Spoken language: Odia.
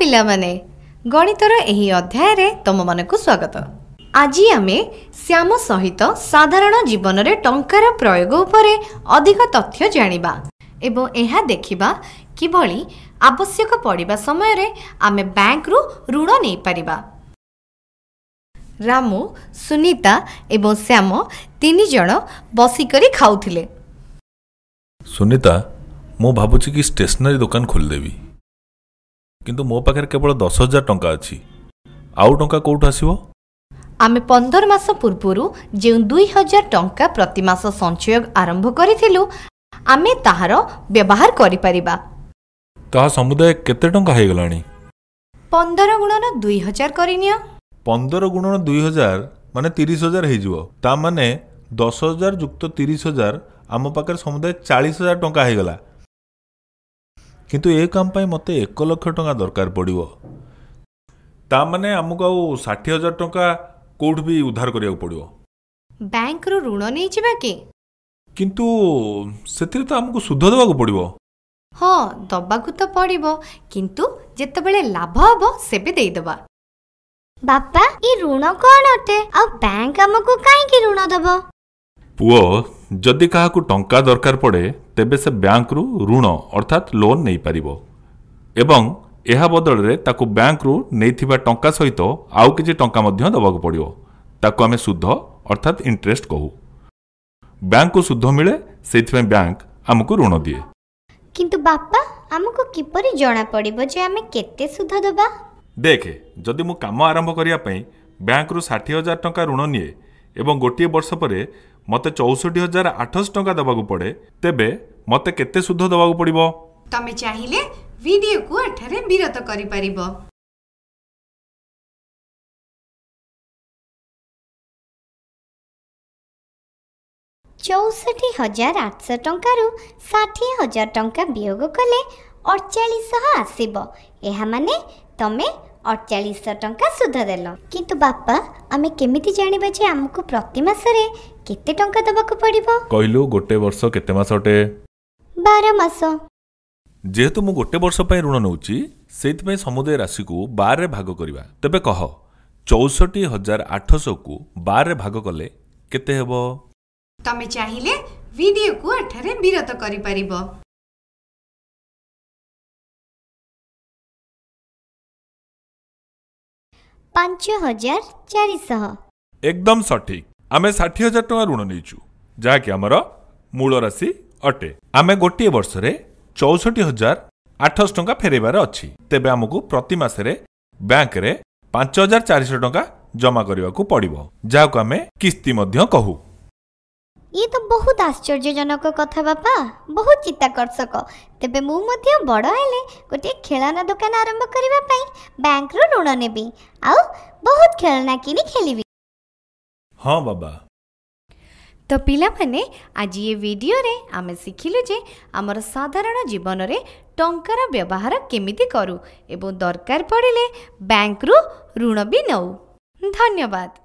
ପିଲାମାନେ ଗଣିତର ଏହି ଅଧ୍ୟାୟରେ ତୁମମାନଙ୍କୁ ସ୍ୱାଗତ ଆଜି ଆମେ ଶ୍ୟାମ ସହିତ ସାଧାରଣ ଜୀବନରେ ଟଙ୍କାର ପ୍ରୟୋଗ ଉପରେ ଅଧିକ ତଥ୍ୟ ଜାଣିବା ଏବଂ ଏହା ଦେଖିବା କିଭଳି ଆବଶ୍ୟକ ପଡ଼ିବା ସମୟରେ ଆମେ ବ୍ୟାଙ୍କରୁ ଋଣ ନେଇପାରିବା ରାମୁ ସୁନିତା ଏବଂ ଶ୍ୟାମ ତିନି ଜଣ ବସିକରି ଖାଉଥିଲେ ସୁନିତା ମୁଁ ଭାବୁଛି କି ଷ୍ଟେସନାରୀ ଦୋକାନ ଖୋଲିଦେବି କିନ୍ତୁ ମୋ ପାଖରେ କେବଳ ଦଶ ହଜାର ଟଙ୍କା ଅଛି ଆଉ ଟଙ୍କା କେଉଁଠୁ ଆସିବ ଆମେ ପନ୍ଦର ମାସ ପୂର୍ବରୁ ଯେଉଁ ଦୁଇ ହଜାର ଟଙ୍କା ପ୍ରତିମାସ ସଞ୍ଚୟ ଆରମ୍ଭ କରିଥିଲୁ ଆମେ ତାହାର ବ୍ୟବହାର କରିପାରିବା ତାହା ସମୁଦାୟ କେତେ ଟଙ୍କା ହେଇଗଲାଣି ପନ୍ଦର ଗୁଣନ ଦୁଇ ହଜାର କରିନିଅ ପନ୍ଦର ଗୁଣନ ଦୁଇ ହଜାର ମାନେ ତିରିଶ ହଜାର ହେଇଯିବ ତା ମାନେ ଦଶ ହଜାର ଯୁକ୍ତ ତିରିଶ ହଜାର ଆମ ପାଖରେ ସମୁଦାୟ ଚାଳିଶ ହଜାର ଟଙ୍କା ହେଇଗଲା କିନ୍ତୁ ଏ କାମ ପାଇଁ ମୋତେ ଏକ ଲକ୍ଷ ଟଙ୍କା ଦରକାର ପଡ଼ିବ ତାମାନେ ଆମକୁ ଆଉ ଷାଠିଏ ହଜାର ଟଙ୍କା କେଉଁଠୁ ବି ଉଦ୍ଧାର କରିବାକୁ ପଡ଼ିବ ବ୍ୟାଙ୍କରୁ ଋଣ ନେଇଯିବା କି କିନ୍ତୁ ସେଥିରେ ତ ଆମକୁ ସୁଧ ଦେବାକୁ ପଡ଼ିବ ହଁ ଦେବାକୁ ତ ପଡ଼ିବ କିନ୍ତୁ ଯେତେବେଳେ ଲାଭ ହେବ ସେବେ ଦେଇଦେବା ବାପା ଏ ଋଣ କ'ଣ ଅଟେ ଆଉ ବ୍ୟାଙ୍କ ଆମକୁ କାହିଁକି ଋଣ ଦେବ ପୁଅ ଯଦି କାହାକୁ ଟଙ୍କା ଦରକାର ପଡ଼େ ତେବେ ସେ ବ୍ୟାଙ୍କରୁ ଋଣ ଅର୍ଥାତ୍ ଲୋନ୍ ନେଇପାରିବ ଏବଂ ଏହା ବଦଳରେ ତାକୁ ବ୍ୟାଙ୍କରୁ ନେଇଥିବା ଟଙ୍କା ସହିତ ଆଉ କିଛି ଟଙ୍କା ମଧ୍ୟ ଦେବାକୁ ପଡ଼ିବ ତାକୁ ଆମେ ସୁଧ ଅର୍ଥାତ୍ ଇଣ୍ଟରେଷ୍ଟ କହୁ ବ୍ୟାଙ୍କକୁ ସୁଧ ମିଳେ ସେଥିପାଇଁ ବ୍ୟାଙ୍କ ଆମକୁ ଋଣ ଦିଏ କିନ୍ତୁ ବାପା ଆମକୁ କିପରି ଜଣାପଡ଼ିବ ଯେ ଆମେ କେତେ ସୁଧ ଦେବା ଦେଖେ ଯଦି ମୁଁ କାମ ଆରମ୍ଭ କରିବା ପାଇଁ ବ୍ୟାଙ୍କରୁ ଷାଠିଏ ହଜାର ଟଙ୍କା ଋଣ ନିଏ ଏବଂ ଗୋଟିଏ ବର୍ଷ ପରେ ମୋତେ ଚଉଷଠି ହଜାର ଆଠଶହ ଟଙ୍କା ଦେବାକୁ ପଡ଼େ ତେବେ ମୋତେ କେତେ ସୁଧ ଦେବାକୁ ପଡ଼ିବ ତମେ ଚାହିଁଲେ ଭିଡିଓକୁ ଏଠାରେ ବିରତ କରିପାରିବ ଚଉଷଠି ହଜାର ଆଠଶହ ଟଙ୍କାରୁ ଷାଠିଏ ହଜାର ଟଙ୍କା ବିୟୋଗ କଲେ ଅଡ଼ଚାଳିଶହ ଆସିବ ଏହା ମାନେ ତମେ ଅଡ଼ଚାଳିଶହ ଟଙ୍କା ସୁଧ ଦେଲ କିନ୍ତୁ ବାପା ଆମେ କେମିତି ଜାଣିବା ଯେ ଆମକୁ ପ୍ରତି ମାସରେ କେତେ ଟଙ୍କା ଦେବାକୁ ପଡିବ କହିଲୁ ଗୋଟେ ବର୍ଷ କେତେ ମାସ ଅଟେ ବାର ମାସ ଯେହେତୁ ମୁଁ ଗୋଟେ ବର୍ଷ ପାଇଁ ଋଣ ନେଉଛି ସେଇଥିପାଇଁ ସମୁଦାୟ ରାଶିକୁ ବାରରେ ଭାଗ କରିବା ତେବେ କହ ଚଉଷଠି ହଜାର ଆଠଶହକୁ ବାରରେ ଭାଗ କଲେ କେତେ ହେବ ତମେ ଚାହିଁଲେ ଭିଡିଓକୁ ଏଠାରେ ବିରତ କରିପାରିବ ପାଞ୍ଚ ହଜାର ଚାରିଶହ ଏକଦମ ସଠିକ ଆମେ ଷାଠିଏ ହଜାର ଟଙ୍କା ଋଣ ନେଇଛୁ ଯାହାକି ଆମର ମୂଳ ରାଶି ଅଟେ ଆମେ ଗୋଟିଏ ବର୍ଷରେ ଚଉଷଠି ହଜାର ଆଠଶହ ଟଙ୍କା ଫେରାଇବାର ଅଛି ତେବେ ଆମକୁ ପ୍ରତି ମାସରେ ବ୍ୟାଙ୍କରେ ପାଞ୍ଚ ହଜାର ଚାରିଶହ ଟଙ୍କା ଜମା କରିବାକୁ ପଡ଼ିବ ଯାହାକୁ ଆମେ କିସ୍ତି ମଧ୍ୟ କହୁ ଇଏ ତ ବହୁତ ଆଶ୍ଚର୍ଯ୍ୟଜନକ କଥା ବାପା ବହୁତ ଚିତ୍ତାକର୍ଷକ ତେବେ ମୁଁ ମଧ୍ୟ ବଡ଼ ହେଲେ ଗୋଟିଏ ଖେଳନା ଦୋକାନ ଆରମ୍ଭ କରିବା ପାଇଁ ବ୍ୟାଙ୍କରୁ ଋଣ ନେବି ଆଉ ବହୁତ ଖେଳନା କିଣି ଖେଳିବି ହଁ ବାବା ତ ପିଲାମାନେ ଆଜି ଏ ଭିଡିଓରେ ଆମେ ଶିଖିଲୁ ଯେ ଆମର ସାଧାରଣ ଜୀବନରେ ଟଙ୍କାର ବ୍ୟବହାର କେମିତି କରୁ ଏବଂ ଦରକାର ପଡ଼ିଲେ ବ୍ୟାଙ୍କରୁ ଋଣ ବି ନେଉ ଧନ୍ୟବାଦ